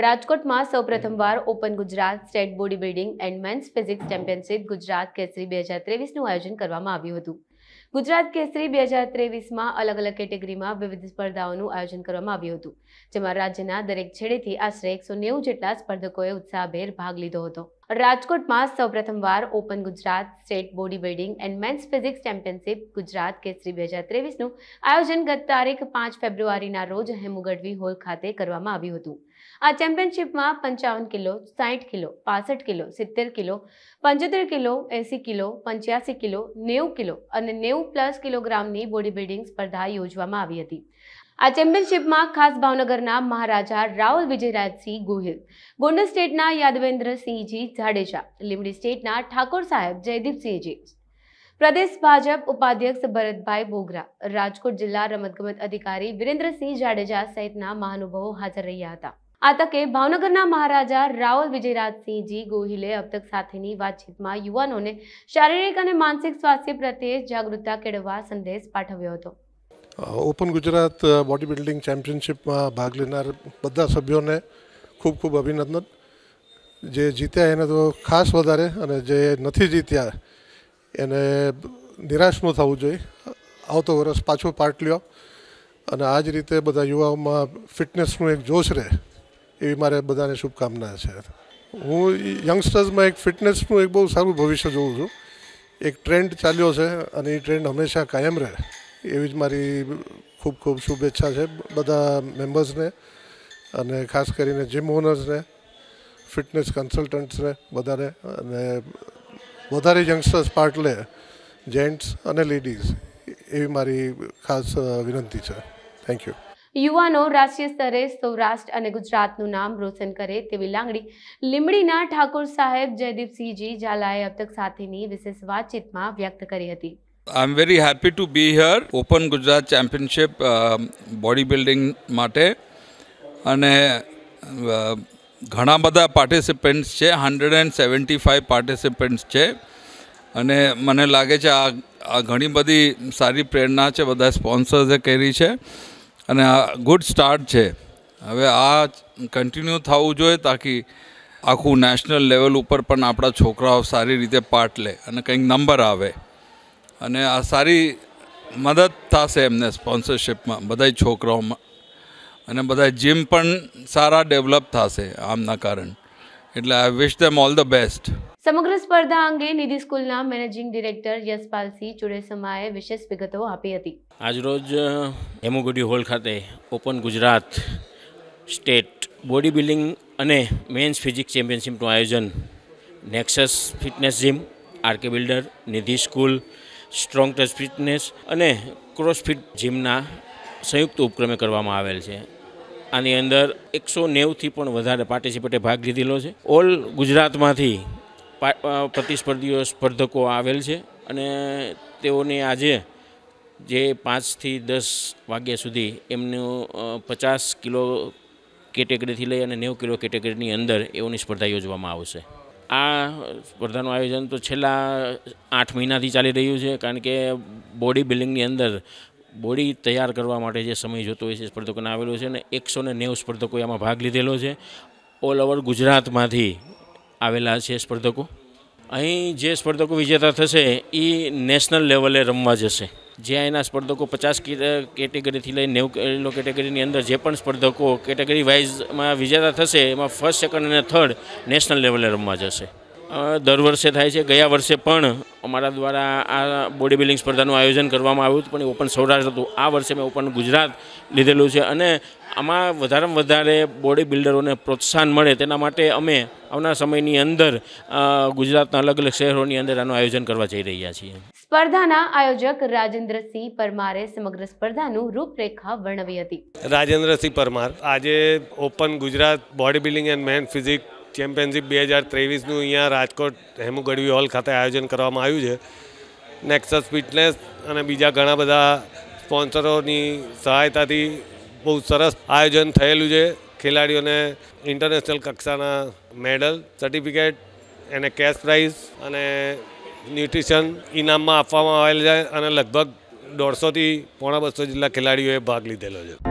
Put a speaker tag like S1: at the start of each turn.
S1: રાજકોટમાં સૌપ્રથમવાર open Gujarat state bodybuilding and men's physics championship Gujarat Kesari બે હજાર ત્રેવીસનું આયોજન કરવામાં આવ્યું હતું ગુજરાત કેસરી બે હજાર ત્રેવીસમાં અલગ અલગ કેટેગરીમાં વિવિધ સ્પર્ધાઓનું આયોજન કરવામાં આવ્યું હતું જેમાં રાજ્યના દરેક છેડેથી આશરે એકસો નેવું જેટલા સ્પર્ધકોએ ઉત્સાહભેર ભાગ લીધો હતો રાજકોટમાં સૌપ્રથમવાર open Gujarat state bodybuilding and men's physics championship Gujarat Kesari બે હજાર ત્રેવીસનું આયોજન ગત તારીખ પાંચ ફેબ્રુઆરીના રોજ હેમુગઢવી હોલ ખાતે કરવામાં આવ્યું હતું આ ચેમ્પિયનશિપમાં પંચાવન કિલો સાઠ કિલો પાસઠ કિલો સિત્તેર કિલો પંચોતેર કિલો એંસી કિલો પંચ્યાસી કિલો નેવું કિલો અને નેવું પ્લસ કિલોગ્રામની બોડી બિલ્ડિંગ સ્પર્ધા યોજવામાં આવી હતી આ ચેમ્પિયનશિપમાં ખાસ ભાવનગરના મહારાજા રાહુલ વિજયરાજસિંહ ગોહિલ ગોંડલ સ્ટેટના યાદવેન્દ્રસિંહજી જાડેજા લીમડી સ્ટેટના ઠાકોર સાહેબ જયદીપસિંહજી પ્રદેશ ભાજપ ઉપાધ્યક્ષ ભરતભાઈ બોગરા રાજકોટ જિલ્લા રમતગમત અધિકારી વિરેન્દ્રસિંહ જાડેજા સહિતના મહાનુભાવો હાજર રહ્યા હતા આ તકે ભાવનગરના મહારાજા રાહુલ વિજયરાજસિંહજી ગોહિલે અબતક સાથેની વાતચીતમાં યુવાનોને શારીરિક અને માનસિક સ્વાસ્થ્ય પ્રત્યે જાગૃતતા કેળવવા સંદેશ પાઠવ્યો હતો
S2: ઓપન ગુજરાત બોડી બિલ્ડિંગ ચેમ્પિયનશિપમાં ભાગ લેનાર બધા સભ્યોને ખૂબ ખૂબ અભિનંદન જે જીત્યા એને તો ખાસ વધારે અને જે નથી જીત્યા એને નિરાશ ન થવું જોઈએ આવતો વરસ પાછો પાર્ટ લ્યો અને આ જ રીતે બધા યુવાઓમાં ફિટનેસનું એક જોશ રહે એવી મારે બધાને શુભકામના છે હું યંગસ્ટર્સમાં એક ફિટનેસનું એક બહુ સારું ભવિષ્ય જોઉં છું એક ટ્રેન્ડ ચાલ્યો છે અને એ ટ્રેન્ડ હંમેશા કાયમ રહે એવી જ મારી ખૂબ ખૂબ શુભેચ્છા છે બધા મેમ્બર્સને અને ખાસ કરીને જીમ ઓનર્સને ફિટનેસ કન્સલ્ટન્ટ્સને બધાને અને વધારે યંગસ્ટર્સ પાર્ટ લે જેન્ટ્સ અને લેડીઝ એવી મારી ખાસ વિનંતી છે થેન્ક યુ
S1: યુવાનો રાષ્ટ્રીય સ્તરે સૌરાષ્ટ્ર અને ગુજરાતનું નામ રોશન કરે તેવી લાગણી લીમડીના ઠાકોર સાહેબ જયદીપસિંહજી ઝાલાએ અબ સાથેની વિશેષ વાતચીતમાં વ્યક્ત કરી હતી
S3: I am very happy to be here open Gujarat championship bodybuilding માટે અને uh, ઘણા બધા પાર્ટિસિપન્ટ્સ છે hundred and seventy five participants છે અને મને લાગે છે આ આ ઘણી બધી સારી પ્રેરણા છે બધા સ્પોન્સર્સે કરી છે અને આ ગુડ સ્ટાર્ટ છે હવે આ કન્ટિન્યુ થવું જોઈએ તાકી આખું નેશનલ લેવલ ઉપર પણ આપણા છોકરાઓ સારી રીતે પાર્ટ લે અને કંઈક નંબર આવે અને આ સારી મદદ થશે એમને સ્પોન્સરશિપમાં બધા છોકરાઓમાં અને બધા જીમ પણ સારા ડેવલપ થશે આમના કારણ એટલે I wish them all the best
S1: સમગ્ર સ્પર્ધા અંગે નિધિ સ્કૂલના મેનેજિંગ ડિરેક્ટર યશપાલસિંહ ચુડેસમાએ વિશેષ વિગતો આપી હતી
S3: આજરોજ
S4: હેમોગોડી હોલ ખાતે open Gujarat state bodybuilding અને મેન્સ ફિઝિક્સ ચેમ્પિયનશિપનું આયોજન Nexus fitness gym RK builder Nidhi school Strong Touch fitness અને ક્રોસફિટ જીમના સંયુક્ત ઉપક્રમે કરવામાં આવેલ છે આની અંદર એકસો નેવથી પણ વધારે પાર્ટિસિપેટે ભાગ લીધેલો છે ઓલ ગુજરાતમાંથી પ્રતિસ્પર્ધીઓ સ્પર્ધકો આવેલ છે અને તેઓને આજે જે પાંચથી દસ વાગ્યા સુધી એમનું પચાસ કિલો કેટેગરીથી લઈ અને નેવું કિલો કેટેગરીની અંદર એઓની સ્પર્ધા યોજવામાં આવશે આ સ્પર્ધાનું આયોજન તો છેલ્લા આઠ મહિનાથી ચાલી રહ્યું છે કારણ કે બોડી બિલ્ડિંગની અંદર બોડી તૈયાર કરવા માટે જે સમય જોતો હોય છે સ્પર્ધકોને આવેલો છે અને એકસો ને નેવું સ્પર્ધકોએ આમાં ભાગ લીધેલો છે ઓલ ઓવર ગુજરાતમાંથી આવેલા છે સ્પર્ધકો અહીં જે સ્પર્ધકો વિજેતા થશે એ નેશનલ લેવલે રમવા જશે જ્યાં એના સ્પર્ધકો પચાસ કેટેગરીથી લઈને નેવું કિલો કેટેગરીની અંદર જે પણ સ્પર્ધકો કેટેગરી વાઇઝમાં વિજેતા થશે એમાં ફર્સ્ટ સેકન્ડ અને થર્ડ નેશનલ લેવલે રમવા જશે દર વર્ષે થાય છે ગયા વર્ષે પણ અમારા દ્વારા આ બોડી બિલ્ડિંગ સ્પર્ધાનું આયોજન કરવામાં આવ્યું હતું પણ ઓપન સૌરાષ્ટ્ર હતું આ વર્ષે મેં ઓપન ગુજરાત લીધેલું છે અને આમાં વધારેમાં વધારે બોડી બિલ્ડરોને પ્રોત્સાહન મળે તેના માટે અમે આવનાર સમયની અંદર ગુજરાતના અલગ અલગ શહેરોની અંદર
S2: આનું આયોજન કરવા જઈ રહ્યા છીએ
S1: સ્પર્ધાના આયોજક રાજેન્દ્રસિંહ પરમારે સમગ્ર સ્પર્ધાનું રૂપરેખા વર્ણવી હતી
S2: રાજેન્દ્રસિંહ પરમાર આજે open Gujarat bodybuilding and men physique championship બે હજાર ત્રેવીસનું અહીંયા રાજકોટ હેમુગઢવી હોલ ખાતે આયોજન કરવામાં આવ્યું છે નેક્સસ ફિટનેસ અને બીજા ઘણા બધા સ્પોન્સરોની સહાયતાથી બહુ સરસ આયોજન થયેલું છે ખેલાડીઓને ઇન્ટરનેશનલ કક્ષાના મેડલ સર્ટિફિકેટ એને કેશ પ્રાઇઝ અને ન્યુટ્રિશન ઇનામમાં આપવામાં આવેલ છે અને લગભગ દોઢસોથી પોણા બસો જેટલા ખેલાડીઓએ ભાગ લીધેલો છે